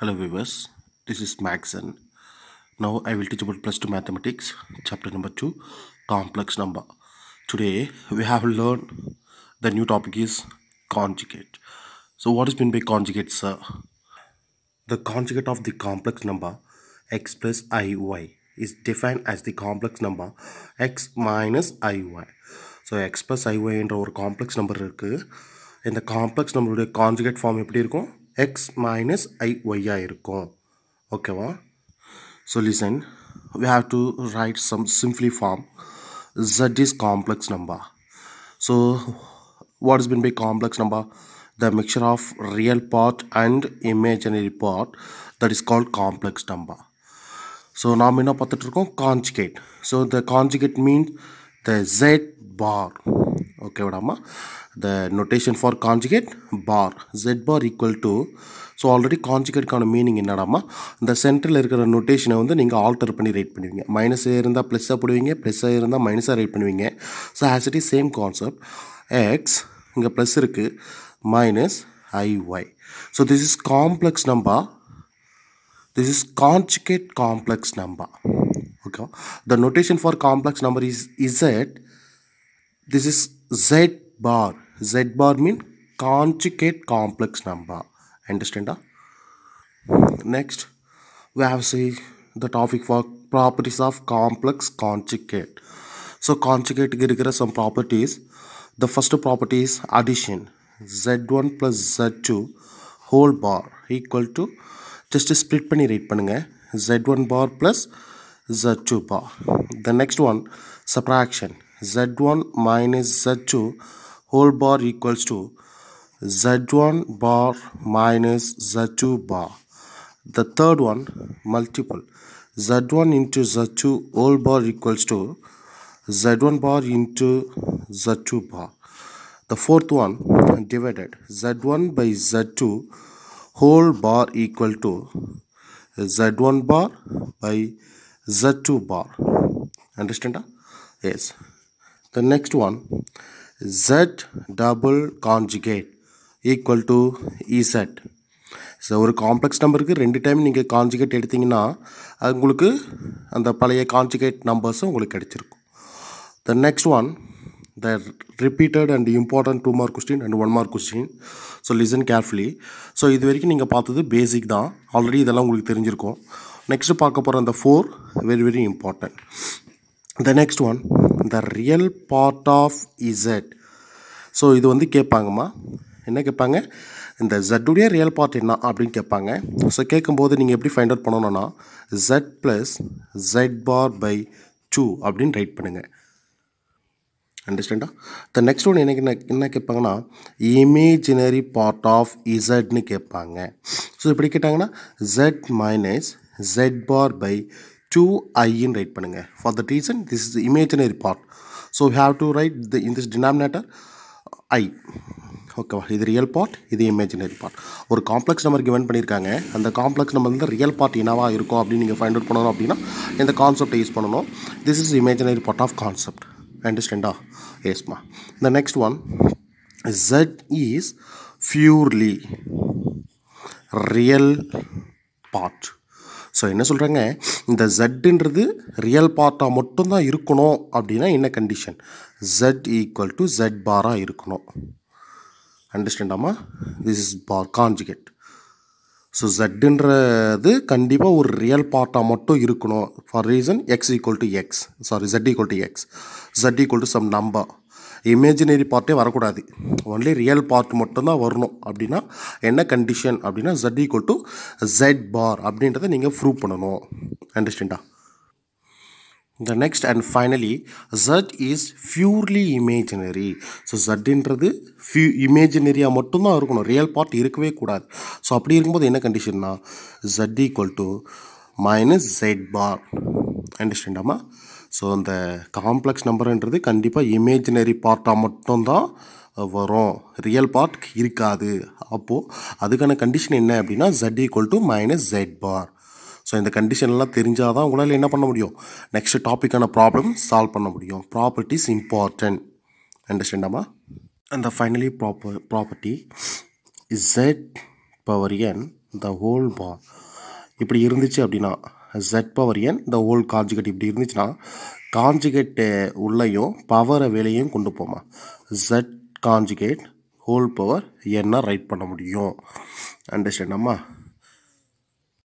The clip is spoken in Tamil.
Hello viewers, this is Max and Now I will teach about plus 2 mathematics, chapter number 2, complex number. Today we have learned the new topic is conjugate. So what is meant by conjugate sir? The conjugate of the complex number x plus iy is defined as the complex number x minus iy. So x plus iy என்ற ஒரு காம்ப்ளெக்ஸ் நம்பர் இருக்குது இந்த காம்ப்ளெக்ஸ் நம்பருடைய conjugate form எப்படி இருக்கும் x minus ஐஒய்யாக okay ஓகேவா So listen, we have to write some simply form z is complex number so what is meant by complex number the mixture of real part and imaginary part that is called complex number so நாம் என்ன பார்த்துட்டு இருக்கோம் conjugate so the conjugate means the z bar ಓಕೆಡಮ್ಮ the notation for conjugate bar z bar equal to so already கான்ஜுகேட்கான மீனிங் என்னடாமா இந்த சென்டரில் இருக்கிற நொட்டேஷனை வந்து நீங்கள் ஆல்டர் பண்ணி ரைட் பண்ணுவீங்க மைனஸ் இருந்தால் ப்ளஸ்ஸாக போடுவீங்க ப்ளஸ்ஸாக இருந்தால் மைனஸாக ரைட் பண்ணுவீங்க so as it is same concept x இங்கே ப்ளஸ் இருக்குது minus i y so this is complex number this is conjugate complex number ஓகேவா the notation for complex number is z this is Z bar. Z bar mean conjugate complex number. Understand? Huh? Next, we have see the topic for properties of complex conjugate. So conjugate some properties. The first property is addition. Z1 plus Z2 whole bar equal to just split penny rate பண்ணுங்க Z1 bar plus Z2 bar. The next one subtraction z1 minus z2 whole bar equals to z1 bar minus z2 bar. The third one multiple z1 into z2 whole bar equals to z1 bar into z2 bar. The fourth one divided z1 by z2 whole bar equal to z1 bar by z2 bar. Understand? Yes. The next one Z double conjugate equal to EZ so ஒரு காம்ப்ளெக்ஸ் நம்பருக்கு ரெண்டு டைம் நீங்கள் கான்ஜுகேட் எடுத்திங்கன்னா அது உங்களுக்கு அந்த பழைய கான்ஜுகேட் நம்பர்ஸும் உங்களுக்கு கிடச்சிருக்கும் the next one the repeated and important two mark question and one mark question so listen carefully so இது வரைக்கும் நீங்கள் பார்த்தது பேசிக் தான் ஆல்ரெடி இதெல்லாம் உங்களுக்கு தெரிஞ்சிருக்கும் நெக்ஸ்ட்டு பார்க்க போகிற அந்த four very very important the next one the real part of z so இது வந்து கேட்பாங்கம்மா என்ன கேட்பாங்க இந்த ஜட்டுடைய ரியல் பார்ட் என்ன அப்படின்னு கேட்பாங்க ஸோ கேட்கும்போது நீங்கள் எப்படி ஃபைண்ட் அவுட் பண்ணணும்னா z plus z bar by two அப்படின்னு ரைட் பண்ணுங்கள் அண்டர்ஸ்டாண்டா த நெக்ஸ்ட் ஒன் எனக்கு என்ன என்ன கேட்பாங்கன்னா இமேஜினரி பார்ட் ஆஃப் இசட்னு கேட்பாங்க ஸோ இப்படி கேட்டாங்கன்னா z minus z bar by two ஐன்னு ரைட் பண்ணுங்கள் for that reason this is imaginary part so have to write the in this denominator i ஓகேவா இது ரியல் பார்ட் இது இமேஜினரி பார்ட் ஒரு காம்ப்ளெக்ஸ் நம்பர் கிவன் பண்ணியிருக்காங்க அந்த காம்ப்ளெக்ஸ் நம்பர் வந்து ரியல் பார்ட் என்னவாக இருக்கும் அப்படின்னு நீங்கள் ஃபைண்ட் அவுட் பண்ணணும் அப்படின்னா இந்த கான்செப்டை யூஸ் பண்ணணும் this is imaginary part of concept அண்டர்ஸ்டாண்டா எஸ்மா இந்த next one z is purely real part so என்ன சொல்கிறாங்க இந்த ஜட்டுன்றது ரியல் பார்ட்டாக மட்டும்தான் இருக்கணும் அப்படின்னா என்ன condition z equal to z பாராக இருக்கணும் அண்டர்ஸ்டாண்டாமா this is bar conjugate so ஜட்டுன்றது கண்டிப்பாக ஒரு ரியல் பார்ட்டாக மட்டும் இருக்கணும் for reason x equal to x sorry z equal to x z equal to some number imaginary பார்ட்டே வரக்கூடாது ஒன்லி ரியல் பார்ட் மட்டும்தான் வரணும் அப்படின்னா என்ன கண்டிஷன் அப்படின்னா z equal to z bar அப்படின்றத நீங்கள் ப்ரூவ் பண்ணணும் அண்டர்ஸ்டாண்டா the next and finally z is purely imaginary so ஜட்ன்றது ஃபியூ இமேஜினரியாக மட்டும்தான் இருக்கணும் ரியல் பார்ட் இருக்கவே கூடாது ஸோ அப்படி இருக்கும்போது என்ன கண்டிஷன்னா z equal to minus z bar அண்டர்ஸ்டாண்டாமா ஸோ அந்த காம்ப்ளெக்ஸ் நம்பருன்றது கண்டிப்பாக இமேஜினரி பார்ட்டாக மட்டும்தான் வரும் ரியல் பார்ட் இருக்காது அப்போது அதுக்கான கண்டிஷன் என்ன அப்படின்னா z equal to minus z bar so இந்த கண்டிஷன்லாம் தெரிஞ்சால் தான் உங்களால் என்ன பண்ண முடியும் நெக்ஸ்ட் டாப்பிக்கான ப்ராப்ளம் சால்வ் பண்ண முடியும் ப்ராப்பர்ட்டிஸ் இம்பார்ட்டன்ட் அண்டர்ஸ்டாண்டாமா அந்த finally proper property is z power n the whole bar இப்படி இருந்துச்சு அப்படின்னா ஜெட் பவர் என் இந்த ஓல்ட் காஞ்சுகேட் இப்படி இருந்துச்சுன்னா காஞ்சுகேட்டு உள்ளேயும் பவரை வெளியும் கொண்டு போமா ஜெட் காஞ்சிகேட் ஹோல் பவர் என்ன ரைட் பண்ண முடியும் அண்டர்ஸ்டாண்ட் அம்மா